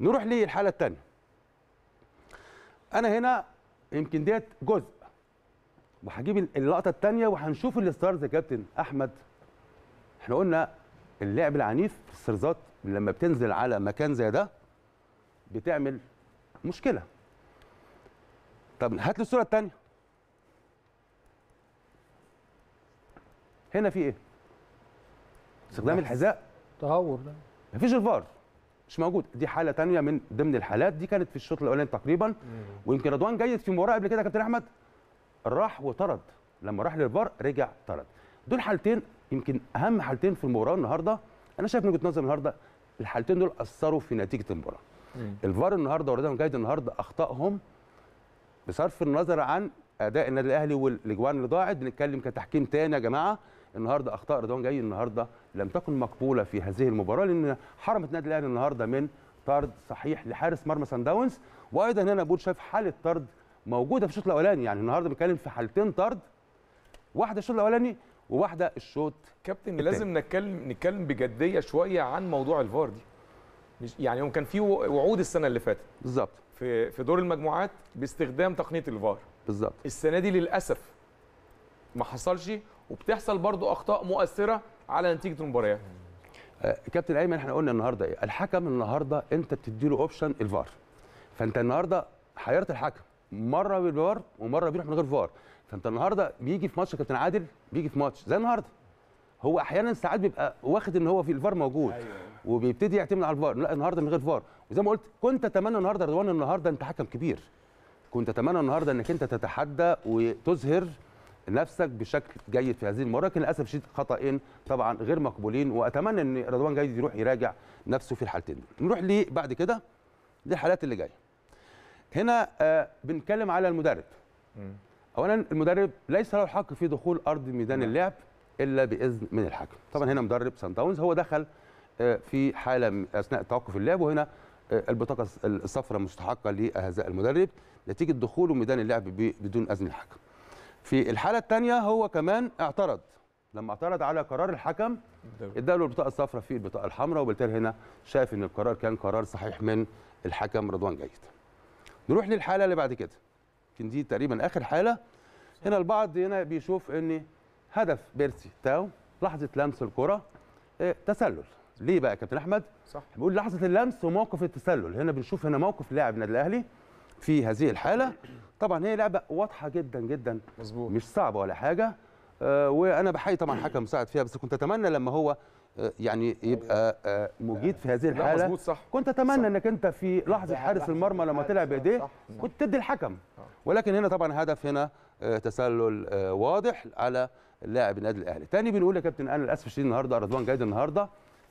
نروح للحاله الثانيه انا هنا يمكن ديت جزء وهجيب اللقطه الثانيه وهنشوف الستارز يا كابتن احمد احنا قلنا اللعب العنيف في السيرزات لما بتنزل على مكان زي ده بتعمل مشكله طب هات لي الصوره الثانيه هنا في ايه استخدام الحذاء تهور ده مفيش الفار مش موجود دي حاله ثانيه من ضمن الحالات دي كانت في الشوط الاولاني تقريبا ويمكن رضوان جيد في مباراه قبل كده كابتن احمد راح وطرد لما راح للفار رجع طرد دول حالتين يمكن اهم حالتين في المباراه النهارده انا شايف من وجهه نظري النهارده الحالتين دول اثروا في نتيجه المباراه الفار النهارده ورضوان جيد النهارده اخطائهم بصرف النظر عن اداء النادي الاهلي والاجوان اللي ضاعت بنتكلم كتحكيم تاني يا جماعه النهارده اخطاء رضوان جاي النهارده لم تكن مقبوله في هذه المباراه لان حرمت النادي الاهلي النهارده من طرد صحيح لحارس مرمى سان داونز وايضا هنا بقول شايف حاله طرد موجوده في الشوط الاولاني يعني النهارده بنتكلم في حالتين طرد واحده الشوط الاولاني وواحده الشوط كابتن لازم نتكلم نتكلم بجديه شويه عن موضوع الفار دي مش يعني هو كان في وعود السنه اللي فاتت بالظبط في في دور المجموعات باستخدام تقنيه الفار بالظبط السنه دي للاسف ما حصلش وبتحصل برضو اخطاء مؤثره على نتيجه المباريات آه، كابتن ايمن احنا قلنا النهارده ايه الحكم النهارده انت بتدي له اوبشن الفار فانت النهارده حيرت الحكم مره بالفار ومره بيروح من غير فار فانت النهارده بيجي في ماتش كابتن عادل بيجي في ماتش زي النهارده هو احيانا ساعات بيبقى واخد ان هو في الفار موجود أيوة. وبيبتدي يعتمد على الفار لا النهارده من غير فار وزي ما قلت كنت اتمنى النهارده رضوان النهارده انت حكم كبير كنت اتمنى النهارده انك انت تتحدى وتظهر نفسك بشكل جيد في هذه المباراه لكن للاسف شديد خطأين طبعا غير مقبولين واتمنى ان رضوان جيد يروح يراجع نفسه في الحالتين نروح ليه بعد كده للحالات اللي جايه هنا آه بنتكلم على المدرب اولا المدرب ليس له الحق في دخول ارض ميدان نعم. اللعب الا باذن من الحكم طبعا هنا مدرب سان داونز هو دخل آه، في حاله اثناء توقف اللعب وهنا آه، البطاقه الصفراء مستحقه لهذا المدرب نتيجه دخوله ميدان اللعب بدون اذن الحكم في الحاله الثانيه هو كمان اعترض لما اعترض على قرار الحكم اداله البطاقه الصفراء في البطاقه الحمراء وبالتالي هنا شاف ان القرار كان قرار صحيح من الحكم رضوان جيد نروح للحاله اللي بعد كده يمكن دي تقريبا اخر حاله هنا البعض هنا بيشوف ان هدف بيرسي تاو لحظه لمس الكره آه، تسلل ليه بقى يا كابتن احمد صح بيقول لحظه اللمس وموقف التسلل هنا بنشوف هنا موقف لاعب النادي الاهلي في هذه الحاله طبعا هي لعبه واضحه جدا جدا مظبوط مش صعبه ولا حاجه آه وانا بحيي طبعا حكم مساعد فيها بس كنت اتمنى لما هو آه، يعني يبقى آه، مجيد في هذه الحاله صح. كنت اتمنى صح. انك انت في لحظه حارس المرمى لما طلع بايديه كنت تدي الحكم آه. ولكن هنا طبعا هدف هنا تسلل واضح على لاعب النادي الاهلي تاني بنقول يا كابتن انا للاسف الشديد النهارده رضوان جيد النهارده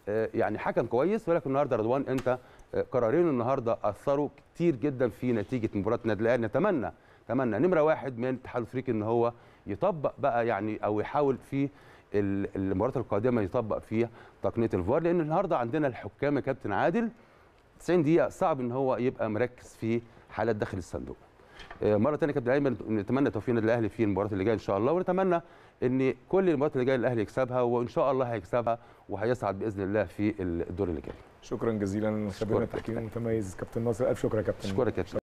يعني حكم كويس ولكن النهارده رضوان انت قرارين النهارده اثروا كتير جدا في نتيجه مباراه النادي الاهلي نتمنى نتمنى نمره واحد من الاتحاد الافريقي ان هو يطبق بقى يعني او يحاول في المباريات القادمه يطبق فيها تقنيه الفار لان النهارده عندنا الحكام يا كابتن عادل 90 دقيقه صعب ان هو يبقى مركز في حالات داخل الصندوق آه، مره ثانيه كابتن ايمن نتمنى توفيق النادي الاهلي في المباريات اللي جايه ان شاء الله ونتمنى ان كل المباريات اللي جايه الاهلي يكسبها وان شاء الله هيكسبها وهيصعد باذن الله في الدور اللي جاي شكرا جزيلا شكرا التحكيم المتميز كابتن ناصر الف شكرا كابتن شكرا كابتن